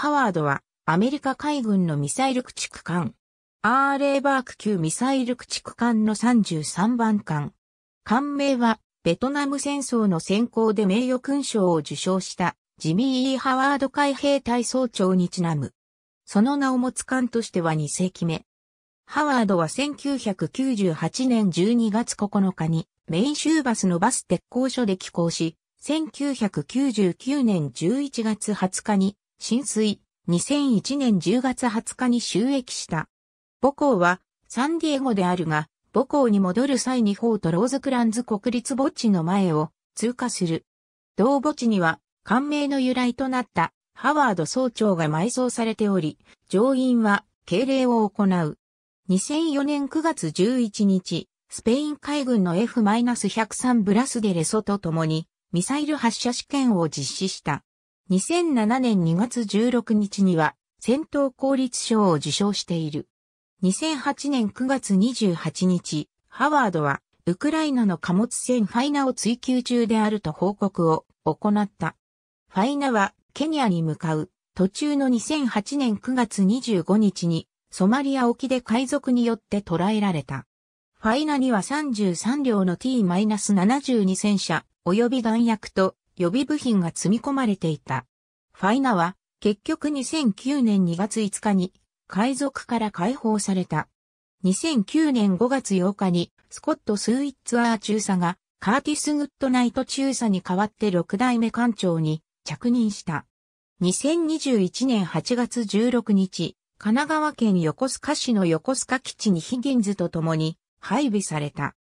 ハワードはアメリカ海軍のミサイル駆逐艦。アーレーバーク級ミサイル駆逐艦の33番艦。艦名はベトナム戦争の先行で名誉勲章を受章したジミー・イー・ハワード海兵隊総長にちなむ。その名を持つ艦としては2世紀目。ハワードは1998年12月9日にメイン州バスのバス鉄工所で寄港し、1999年11月20日に浸水、2001年10月20日に収益した。母校はサンディエゴであるが、母校に戻る際にフォートローズクランズ国立墓地の前を通過する。同墓地には、官名の由来となったハワード総長が埋葬されており、上院は敬礼を行う。2004年9月11日、スペイン海軍の F-103 ブラスデレソと共にミサイル発射試験を実施した。2007年2月16日には戦闘効率賞を受賞している。2008年9月28日、ハワードはウクライナの貨物船ファイナを追求中であると報告を行った。ファイナはケニアに向かう途中の2008年9月25日にソマリア沖で海賊によって捕らえられた。ファイナには33両の T-72 戦車及び弾薬と予備部品が積み込まれていた。ファイナは結局2009年2月5日に海賊から解放された。2009年5月8日にスコット・スーイッツアー中佐がカーティス・グッドナイト中佐に代わって6代目艦長に着任した。2021年8月16日、神奈川県横須賀市の横須賀基地にヒギンズと共に配備された。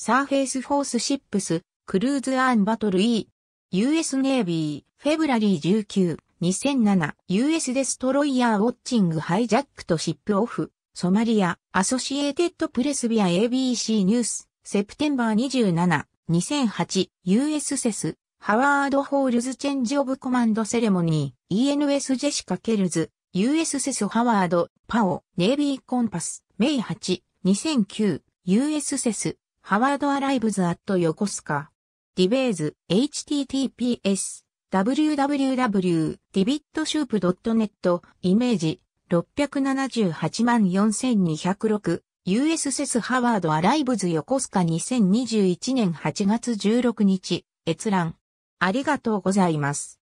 サーフェイスフォースシップス、クルーズアンバトル E、US ネイビー、フェブラリー19、2007、US デストロイヤーウォッチングハイジャックとシップオフ、ソマリア、アソシエーテッドプレスビア ABC ニュース、セプテンバー27、2008、US セス、ハワード・ホールズ・チェンジ・オブ・コマンド・セレモニー、ENS・ ジェシカ・ケルズ、US セス・ハワード、パオ、ネイビー・コンパス、メイ8、2009、US セス、ハワードアライブズアット横須賀。ディベイズ、https、www.dibitsoup.net、イメージ、6784206、US s ハワードアライブズ横須賀2021年8月16日、閲覧。ありがとうございます。